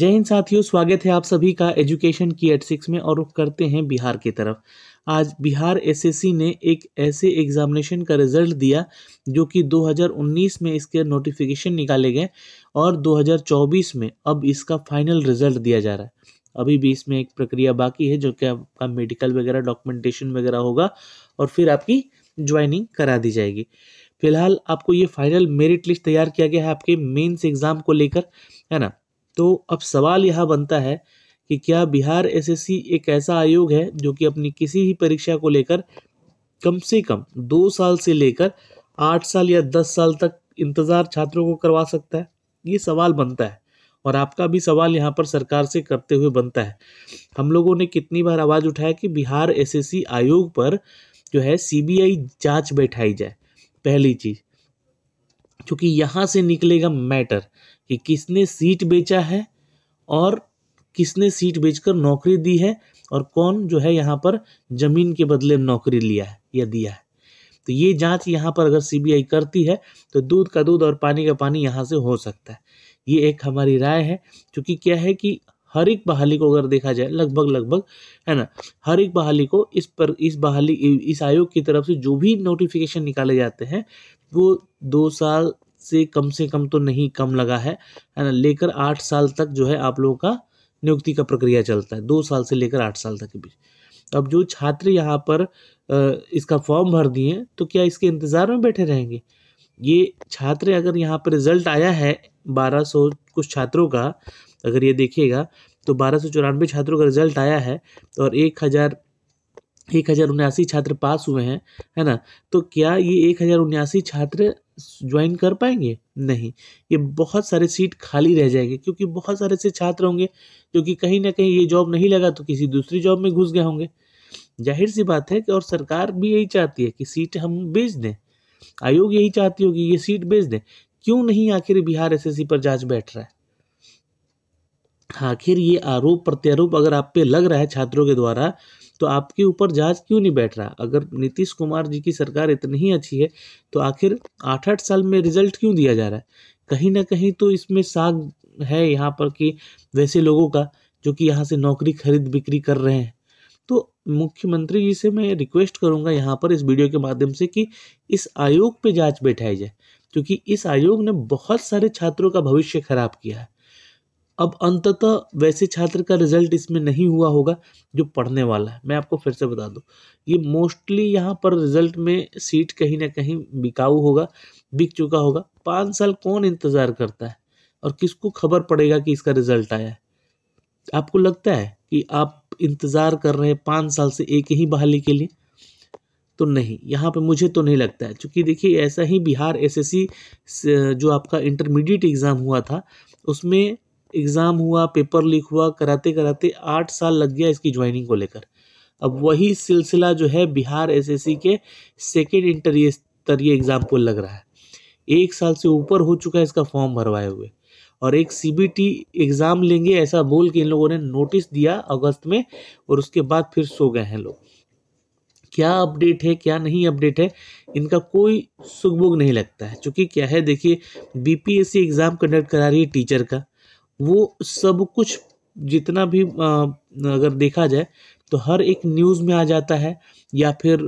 जय हिंद साथियों स्वागत है आप सभी का एजुकेशन की एट सिक्स में और रुख करते हैं बिहार की तरफ आज बिहार एसएससी ने एक ऐसे एग्जामिनेशन का रिजल्ट दिया जो कि 2019 में इसके नोटिफिकेशन निकाले गए और 2024 में अब इसका फाइनल रिजल्ट दिया जा रहा है अभी भी इसमें एक प्रक्रिया बाकी है जो कि आपका मेडिकल वगैरह डॉक्यूमेंटेशन वगैरह होगा और फिर आपकी ज्वाइनिंग करा दी जाएगी फिलहाल आपको ये फाइनल मेरिट लिस्ट तैयार किया गया है आपके मेन्स एग्ज़ाम को लेकर है ना तो अब सवाल यह बनता है कि क्या बिहार एसएससी एक ऐसा आयोग है जो कि अपनी किसी भी परीक्षा को लेकर कम से कम दो साल से लेकर आठ साल या दस साल तक इंतज़ार छात्रों को करवा सकता है ये सवाल बनता है और आपका भी सवाल यहाँ पर सरकार से करते हुए बनता है हम लोगों ने कितनी बार आवाज़ उठाया कि बिहार एसएससी आयोग पर जो है सीबीआई जांच बैठाई जाए पहली चीज़ क्योंकि यहाँ से निकलेगा मैटर कि किसने सीट बेचा है और किसने सीट बेचकर नौकरी दी है और कौन जो है यहाँ पर ज़मीन के बदले नौकरी लिया है या दिया है तो ये जांच यहाँ पर अगर सीबीआई करती है तो दूध का दूध और पानी का पानी यहाँ से हो सकता है ये एक हमारी राय है क्योंकि क्या है कि हर एक बहाली को अगर देखा जाए लगभग लगभग है ना हर एक बहाली को इस पर इस बहाली इस आयोग की तरफ से जो भी नोटिफिकेशन निकाले जाते हैं वो दो साल से कम से कम तो नहीं कम लगा है है ना लेकर आठ साल तक जो है आप लोगों का नियुक्ति का प्रक्रिया चलता है दो साल से लेकर आठ साल तक के बीच अब जो छात्र यहाँ पर इसका फॉर्म भर दिए तो क्या इसके इंतज़ार में बैठे रहेंगे ये छात्र अगर यहाँ पर रिजल्ट आया है बारह सौ कुछ छात्रों का अगर ये देखिएगा तो बारह सौ चौरानवे छात्रों का रिजल्ट आया है और एक हज़ार एक हज़ार उन्यासी छात्र पास हुए हैं है ना तो क्या ये एक हज़ार उन्यासी छात्र ज्वाइन कर पाएंगे नहीं ये बहुत सारे सीट खाली रह जाएंगे क्योंकि बहुत सारे से छात्र होंगे जो कि कहीं ना कहीं ये जॉब नहीं लगा तो किसी दूसरी जॉब में घुस गए होंगे जाहिर सी बात है कि और सरकार भी यही चाहती है कि सीट हम बेच दें आयोग यही चाहती होगी ये सीट बेच दें क्यों नहीं आखिर बिहार एस पर जांच बैठ रहा है हाँ, आखिर ये आरोप प्रत्यारोप अगर आप पे लग रहा है छात्रों के द्वारा तो आपके ऊपर जहाज क्यों नहीं बैठ रहा अगर नीतीश कुमार जी की सरकार इतनी ही अच्छी है तो आखिर आठ आठ साल में रिजल्ट क्यों दिया जा रहा है कहीं ना कहीं तो इसमें साग है यहाँ पर कि वैसे लोगों का जो कि यहाँ से नौकरी खरीद बिक्री कर रहे हैं तो मुख्यमंत्री जी से मैं रिक्वेस्ट करूँगा यहाँ पर इस वीडियो के माध्यम से कि इस आयोग पे जांच बैठाई जाए क्योंकि इस आयोग ने बहुत सारे छात्रों का भविष्य खराब किया है अब अंततः वैसे छात्र का रिजल्ट इसमें नहीं हुआ होगा जो पढ़ने वाला है मैं आपको फिर से बता दूं ये मोस्टली यहाँ पर रिजल्ट में सीट कहीं ना कहीं बिकाऊ होगा बिक चुका होगा पाँच साल कौन इंतज़ार करता है और किसको खबर पड़ेगा कि इसका रिजल्ट आया है आपको लगता है कि आप इंतज़ार कर रहे हैं पाँच साल से एक ही बहाली के लिए तो नहीं यहाँ पे मुझे तो नहीं लगता है क्योंकि देखिए ऐसा ही बिहार एसएससी जो आपका इंटरमीडिएट एग्ज़ाम हुआ था उसमें एग्ज़ाम हुआ पेपर लीक हुआ कराते कराते आठ साल लग गया इसकी ज्वाइनिंग को लेकर अब वही सिलसिला जो है बिहार एसएससी के सेकेंड इंटर स्तरीय एग्ज़ाम को लग रहा है एक साल से ऊपर हो चुका है इसका फॉर्म भरवाए हुए और एक सी एग्ज़ाम लेंगे ऐसा बोल के इन लोगों ने नोटिस दिया अगस्त में और उसके बाद फिर सो गए हैं लोग क्या अपडेट है क्या नहीं अपडेट है इनका कोई सुखबुग नहीं लगता है क्योंकि क्या है देखिए बीपीएससी एग्ज़ाम कंडक्ट करा रही है टीचर का वो सब कुछ जितना भी अगर देखा जाए तो हर एक न्यूज़ में आ जाता है या फिर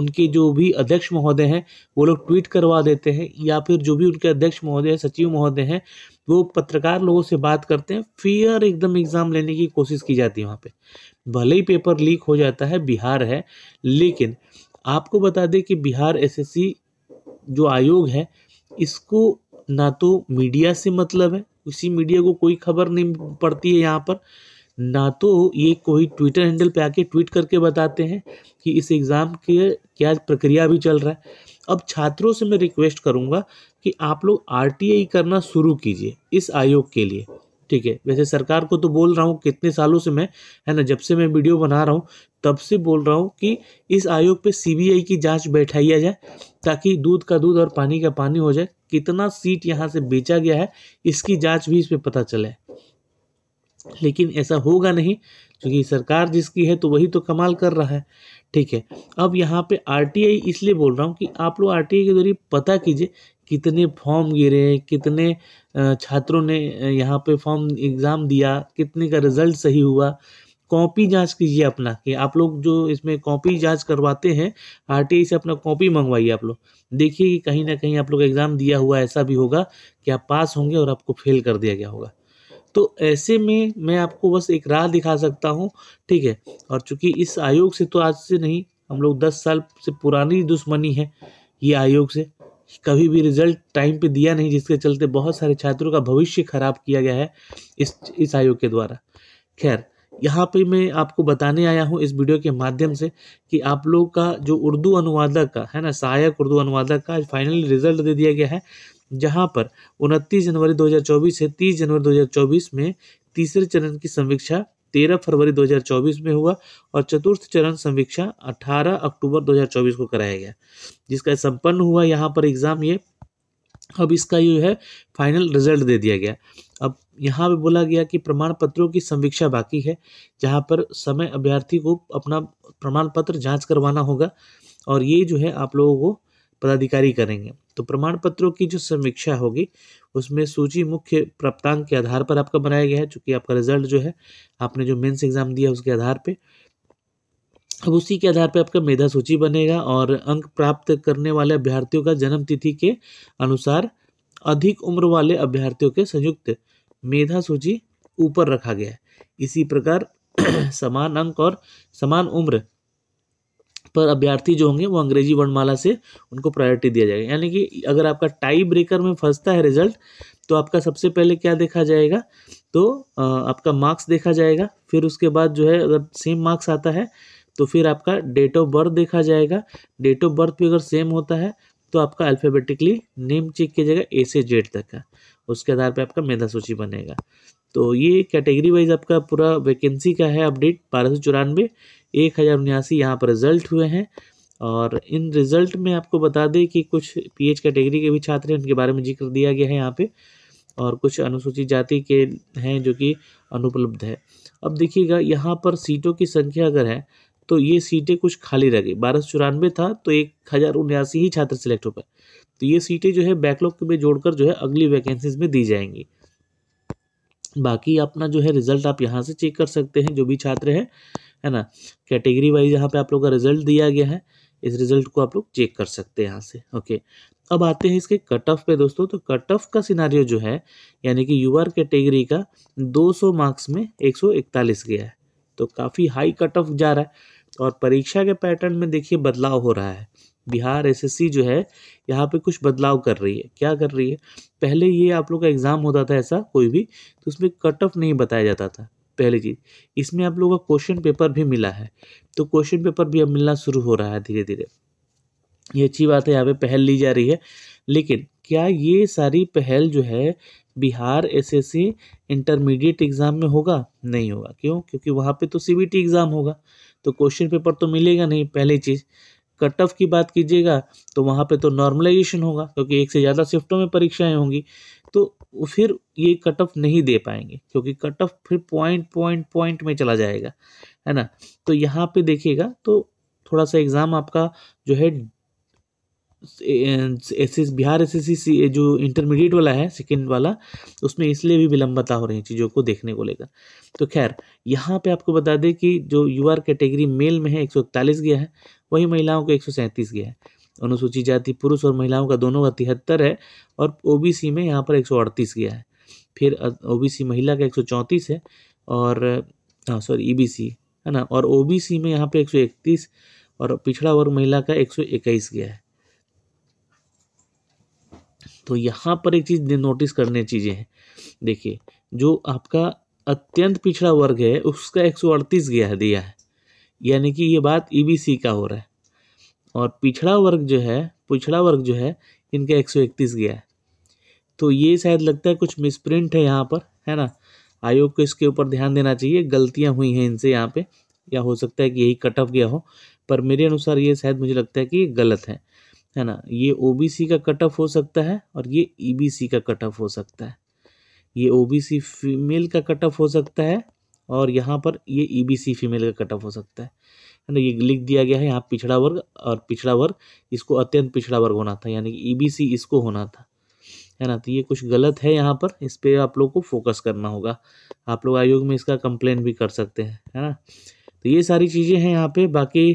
उनके जो भी अध्यक्ष महोदय हैं वो लोग ट्वीट करवा देते हैं या फिर जो भी उनके अध्यक्ष महोदय सचिव महोदय हैं वो पत्रकार लोगों से बात करते हैं फियर एकदम एग्ज़ाम लेने की कोशिश की जाती है वहाँ पे भले ही पेपर लीक हो जाता है बिहार है लेकिन आपको बता दें कि बिहार एसएससी जो आयोग है इसको ना तो मीडिया से मतलब है उसी मीडिया को कोई खबर नहीं पड़ती है यहाँ पर ना तो ये कोई ट्विटर हैंडल पे आके ट्वीट करके बताते हैं कि इस एग्ज़ाम के क्या प्रक्रिया भी चल रहा है अब छात्रों से मैं रिक्वेस्ट करूँगा कि आप लोग आर करना शुरू कीजिए इस आयोग के लिए ठीक है वैसे सरकार को तो बोल रहा हूँ कितने सालों से मैं है ना जब से मैं वीडियो बना रहा हूँ तब से बोल रहा हूँ कि इस आयोग पे सीबीआई की जांच बैठाई जाए ताकि दूध का दूध और पानी का पानी हो जाए कितना सीट यहाँ से बेचा गया है इसकी जांच भी इसमें पता चले लेकिन ऐसा होगा नहीं क्योंकि सरकार जिसकी है तो वही तो कमाल कर रहा है ठीक है अब यहाँ पे आरटीआई इसलिए बोल रहा हूँ कि आप लोग आरटीआई के जरिए पता कीजिए कितने फॉर्म गिरे कितने छात्रों ने यहाँ पे फॉर्म एग्ज़ाम दिया कितने का रिजल्ट सही हुआ कॉपी जांच कीजिए अपना कि आप लोग जो इसमें कॉपी जांच करवाते हैं आरटीआई से अपना कॉपी मंगवाइए आप लोग देखिए कि कहीं ना कहीं आप लोग एग्ज़ाम दिया हुआ ऐसा भी होगा कि आप पास होंगे और आपको फेल कर दिया गया होगा तो ऐसे में मैं आपको बस एक राह दिखा सकता हूँ ठीक है और चूंकि इस आयोग से तो आज से नहीं हम लोग दस साल से पुरानी दुश्मनी है ये आयोग से कभी भी रिजल्ट टाइम पे दिया नहीं जिसके चलते बहुत सारे छात्रों का भविष्य खराब किया गया है इस इस आयोग के द्वारा खैर यहाँ पे मैं आपको बताने आया हूँ इस वीडियो के माध्यम से कि आप लोग का जो उर्दू अनुवादक का है ना सहायक उर्दू अनुवादक का फाइनली रिजल्ट दे दिया गया है जहाँ पर उनतीस जनवरी 2024 से 30 जनवरी 2024 में तीसरे चरण की समीक्षा 13 फरवरी 2024 में हुआ और चतुर्थ चरण समीक्षा 18 अक्टूबर 2024 को कराया गया जिसका संपन्न हुआ यहाँ पर एग्ज़ाम ये अब इसका जो है फाइनल रिजल्ट दे दिया गया अब यहाँ पे बोला गया कि प्रमाण पत्रों की समीक्षा बाकी है जहाँ पर समय अभ्यर्थी को अपना प्रमाण पत्र जांच करवाना होगा और ये जो है आप लोगों को पदाधिकारी करेंगे तो प्रमाण पत्रों की जो समीक्षा होगी उसमें सूची मुख्य प्राप्तांक के आधार पर आपका बनाया गया है चूँकि आपका रिजल्ट जो है आपने जो मेंस एग्ज़ाम दिया उसके आधार पर अब उसी के आधार पर आपका मेधा सूची बनेगा और अंक प्राप्त करने वाले अभ्यर्थियों का जन्म तिथि के अनुसार अधिक उम्र वाले अभ्यर्थियों के संयुक्त मेधा सूची ऊपर रखा गया है इसी प्रकार समान अंक और समान उम्र पर अभ्यर्थी जो होंगे वो अंग्रेजी वर्णमाला से उनको प्रायोरिटी दिया जाएगा यानी कि अगर आपका टाई ब्रेकर में फंसता है रिजल्ट तो आपका सबसे पहले क्या देखा जाएगा तो आपका मार्क्स देखा जाएगा फिर उसके बाद जो है अगर सेम मार्क्स आता है तो फिर आपका डेट ऑफ बर्थ देखा जाएगा डेट ऑफ बर्थ भी अगर सेम होता है तो आपका अल्फ़ाबेटिकली नेम चेक किया जाएगा ए से जेड तक का उसके आधार पर आपका मेधा सूची बनेगा तो ये कैटेगरी वाइज आपका पूरा वैकेंसी का है अपडेट बारह सौ चौरानवे एक हज़ार उन्यासी यहाँ पर रिजल्ट हुए हैं और इन रिज़ल्ट में आपको बता दें कि कुछ पी कैटेगरी के भी छात्र हैं उनके बारे में जिक्र दिया गया है यहाँ पर और कुछ अनुसूचित जाति के हैं जो कि अनुपलब्ध है अब देखिएगा यहाँ पर सीटों की संख्या अगर है तो ये सीटें कुछ खाली रह गई बारह चौरानवे था तो एक हज़ार उन्यासी ही छात्र सिलेक्ट हो पाए तो ये सीटें जो है बैकलॉग में जोड़कर जो है अगली वैकेंसीज में दी जाएंगी बाकी अपना जो है रिजल्ट आप यहाँ से चेक कर सकते हैं जो भी छात्र हैं है ना कैटेगरी वाइज यहाँ पे आप लोग का रिजल्ट दिया गया है इस रिजल्ट को आप लोग चेक कर सकते हैं यहाँ से ओके अब आते हैं इसके कट ऑफ पे दोस्तों तो कट ऑफ का सिनारियो जो है यानी कि यूआर कैटेगरी का 200 मार्क्स में 141 गया है तो काफ़ी हाई कट ऑफ जा रहा है और परीक्षा के पैटर्न में देखिए बदलाव हो रहा है बिहार एसएससी जो है यहाँ पे कुछ बदलाव कर रही है क्या कर रही है पहले ये आप लोग का एग्ज़ाम होता था ऐसा कोई भी तो उसमें कट ऑफ नहीं बताया जाता था पहली चीज़ इसमें आप लोगों का क्वेश्चन पेपर भी मिला है तो क्वेश्चन पेपर भी अब मिलना शुरू हो रहा है धीरे धीरे ये अच्छी बात है यहाँ पे पहल ली जा रही है लेकिन क्या ये सारी पहल जो है बिहार एसएससी इंटरमीडिएट एग्ज़ाम में होगा नहीं होगा क्यों क्योंकि वहाँ पे तो सीबीटी एग्ज़ाम होगा तो क्वेश्चन पेपर तो मिलेगा नहीं पहली चीज़ कट ऑफ की बात कीजिएगा तो वहाँ पे तो नॉर्मलाइजेशन होगा क्योंकि एक से ज़्यादा शिफ्टों में परीक्षाएं होंगी तो फिर ये कट ऑफ नहीं दे पाएंगे क्योंकि कट ऑफ फिर पॉइंट पॉइंट पॉइंट में चला जाएगा है ना तो यहाँ पर देखिएगा तो थोड़ा सा एग्ज़ाम आपका जो है S S Bihar S S C जो इंटरमीडिएट वाला है सेकेंड वाला उसमें इसलिए भी विलंबता हो रही है चीज़ों को देखने को लेकर तो खैर यहाँ पे आपको बता दें कि जो यू आर कैटेगरी मेल में है एक गया है वही महिलाओं का एक गया है अनुसूचित जाति पुरुष और महिलाओं का दोनों का तिहत्तर है और सी में यहाँ पर एक गया है फिर सी महिला का एक है और सॉरी हाँ, सी e है ना और सी में यहाँ सौ इकतीस और पिछड़ा वर्ग महिला का इक्कीस गया है तो यहाँ पर एक चीज़ नोटिस करने चीज़ें हैं देखिए जो आपका अत्यंत पिछड़ा वर्ग है उसका एक गया दिया है यानी कि ये बात ई e का हो रहा है और पिछड़ा वर्ग जो है पिछड़ा वर्ग जो है इनका एक गया है तो ये शायद लगता है कुछ मिसप्रिंट है यहाँ पर है ना आयोग को इसके ऊपर ध्यान देना चाहिए गलतियाँ हुई हैं इनसे यहाँ पे या हो सकता है कि यही कट ऑफ गया हो पर मेरे अनुसार ये शायद मुझे लगता है कि गलत है है ना ये ओबीसी का कट ऑफ हो सकता है और ये ईबीसी e का कट ऑफ हो सकता है ये ओबीसी फीमेल का कट ऑफ हो सकता है और यहाँ पर ये ईबीसी e फीमेल का कट ऑफ हो सकता है है ना ये लिख दिया गया है यहाँ पिछड़ा वर्ग और पिछड़ा वर्ग इसको अत्यंत पिछड़ा वर्ग होना था यानी कि e ईबीसी इसको होना था है ना तो ये कुछ गलत है यहाँ पर इस पर आप लोग को फोकस करना होगा आप लोग आयोग में इसका कंप्लेन भी कर सकते हैं है ना तो ये सारी चीज़ें हैं यहाँ पे बाकी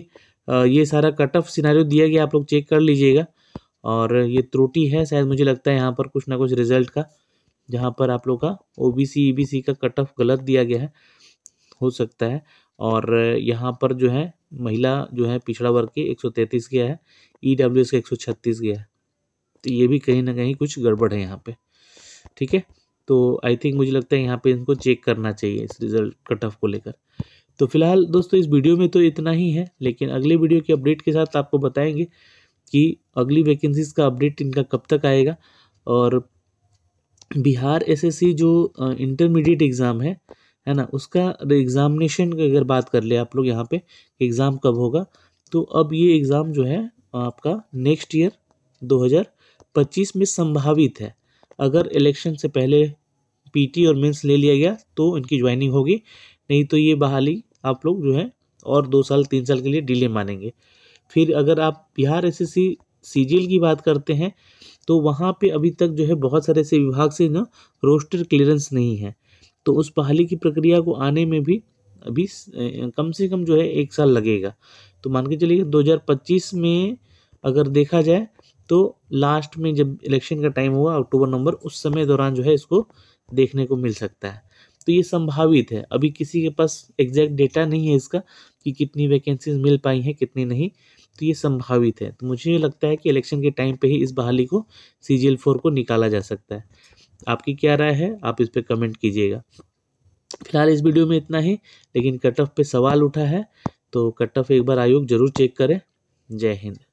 ये सारा कट ऑफ सिनारियो दिया गया आप लोग चेक कर लीजिएगा और ये त्रुटि है शायद मुझे लगता है यहाँ पर कुछ ना कुछ रिजल्ट का जहाँ पर आप लोग का O B C E B C का कट ऑफ गलत दिया गया है हो सकता है और यहाँ पर जो है महिला जो है पिछड़ा वर्ग की एक सौ तैंतीस गया है ई डब्ल्यू एस का एक सौ छत्तीस गया है तो ये भी कहीं ना कहीं कुछ गड़बड़ है यहाँ पे ठीक है तो आई थिंक मुझे लगता है यहाँ पे इनको चेक करना चाहिए इस रिजल्ट कट ऑफ को लेकर तो फिलहाल दोस्तों इस वीडियो में तो इतना ही है लेकिन अगले वीडियो के अपडेट के साथ आपको बताएंगे कि अगली वैकेंसीज़ का अपडेट इनका कब तक आएगा और बिहार एसएससी जो इंटरमीडिएट एग्ज़ाम है है ना उसका एग्ज़ामिनेशन की अगर बात कर ले आप लोग यहाँ पे एग्ज़ाम कब होगा तो अब ये एग्ज़ाम जो है आपका नेक्स्ट ईयर 2025 में संभावित है अगर इलेक्शन से पहले पीटी और मेंस ले लिया गया तो इनकी ज्वाइनिंग होगी नहीं तो ये बहाली आप लोग जो है और दो साल तीन साल के लिए डिले मानेंगे फिर अगर आप बिहार एस एस सीजीएल की बात करते हैं तो वहाँ पे अभी तक जो है बहुत सारे ऐसे विभाग से ना रोस्टर क्लियरेंस नहीं है तो उस बहाली की प्रक्रिया को आने में भी अभी कम से कम जो है एक साल लगेगा तो मान के चलिए 2025 में अगर देखा जाए तो लास्ट में जब इलेक्शन का टाइम हुआ अक्टूबर नवंबर उस समय दौरान जो है इसको देखने को मिल सकता है तो ये संभावित है अभी किसी के पास एग्जैक्ट डेटा नहीं है इसका कि कितनी वैकेंसीज मिल पाई हैं कितनी नहीं तो ये संभावित है तो मुझे लगता है कि इलेक्शन के टाइम पे ही इस बहाली को सी जी एल फोर को निकाला जा सकता है आपकी क्या राय है आप इस पर कमेंट कीजिएगा फिलहाल इस वीडियो में इतना ही लेकिन कट ऑफ पर सवाल उठा है तो कट ऑफ एक बार आयोग जरूर चेक करें जय हिंद